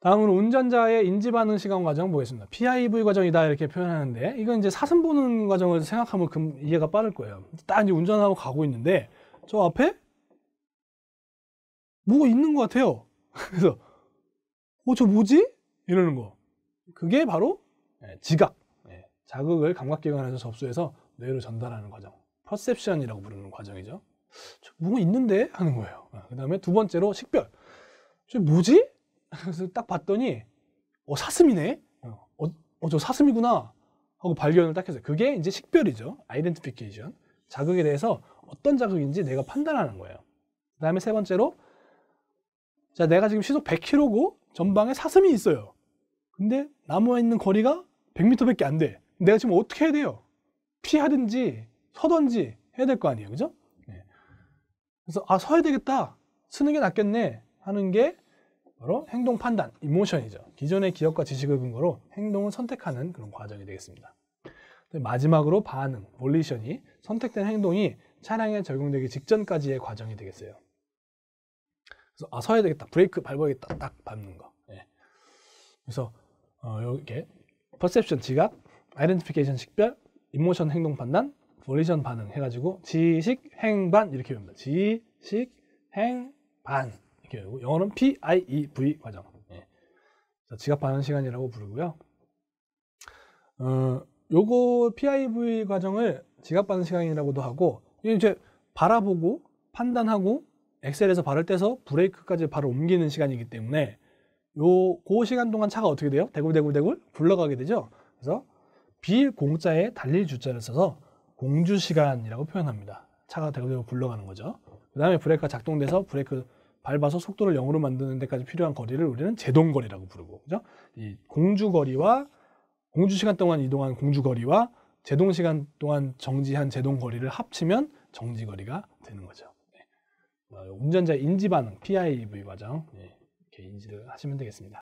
다음으로 운전자의 인지반응 시간 과정 보겠습니다. PIV 과정이다 이렇게 표현하는데 이건 이제 사슴 보는 과정을 생각하면 금, 이해가 빠를 거예요. 딱 이제 운전하고 가고 있는데 저 앞에 뭐가 있는 것 같아요. 그래서 어 저 뭐지? 이러는 거. 그게 바로 예, 지각, 예, 자극을 감각기관에서 접수해서 뇌로 전달하는 과정. 퍼셉션이라고 부르는 과정이죠. 저 뭐가 있는데 하는 거예요. 아, 그 다음에 두 번째로 식별. 저 뭐지? 그래서 딱 봤더니 어 사슴이네. 어저 어, 어, 어 사슴이구나 하고 발견을 딱 해서 그게 이제 식별이죠. 아이덴티피케이션. 자극에 대해서 어떤 자극인지 내가 판단하는 거예요. 그다음에 세 번째로 자 내가 지금 시속 100km고 전방에 사슴이 있어요. 근데 나무에 있는 거리가 100m밖에 안 돼. 내가 지금 어떻게 해야 돼요? 피하든지 서든지 해야 될 거 아니에요, 그죠? 네. 그래서 아 서야 되겠다, 쓰는 게 낫겠네 하는 게 바로 행동 판단, 이모션이죠. 기존의 기억과 지식을 근거로 행동을 선택하는 그런 과정이 되겠습니다. 마지막으로 반응, 몰리션이 선택된 행동이 차량에 적용되기 직전까지의 과정이 되겠어요. 그래서 아 서야 되겠다, 브레이크 밟아야겠다, 딱 밟는 거. 예. 그래서 어, 이렇게 퍼셉션 지각, 아이덴티피케이션 식별, 이모션 행동 판단, 몰리션 반응 해가지고 지식 행반 이렇게 외웁니다. 지식 행반 이렇게 되고 영어는 P, I, E, V 과정. 예. 자, 지갑하는 시간이라고 부르고요. 어, 요거 PIV e 과정을 지갑받는 시간이라고도 하고 이제 바라보고 판단하고 엑셀에서 발을 떼서 브레이크까지 발을 옮기는 시간이기 때문에 요고 그 시간 동안 차가 어떻게 돼요? 대굴대굴대굴 굴러가게 되죠. 그래서 비공자에 달릴 주자를 써서 공주 시간이라고 표현합니다. 차가 대굴대굴 굴러가는 거죠. 그 다음에 브레이크가 작동돼서 브레이크 밟아서 속도를 0으로 만드는 데까지 필요한 거리를 우리는 제동거리라고 부르고 그죠? 이 공주거리와 공주 시간 동안 이동한 공주거리와 제동 시간 동안 정지한 제동거리를 합치면 정지거리가 되는 거죠. 네. 어, 운전자 인지 반응, PIV 과정 네. 이렇게 인지를 하시면 되겠습니다.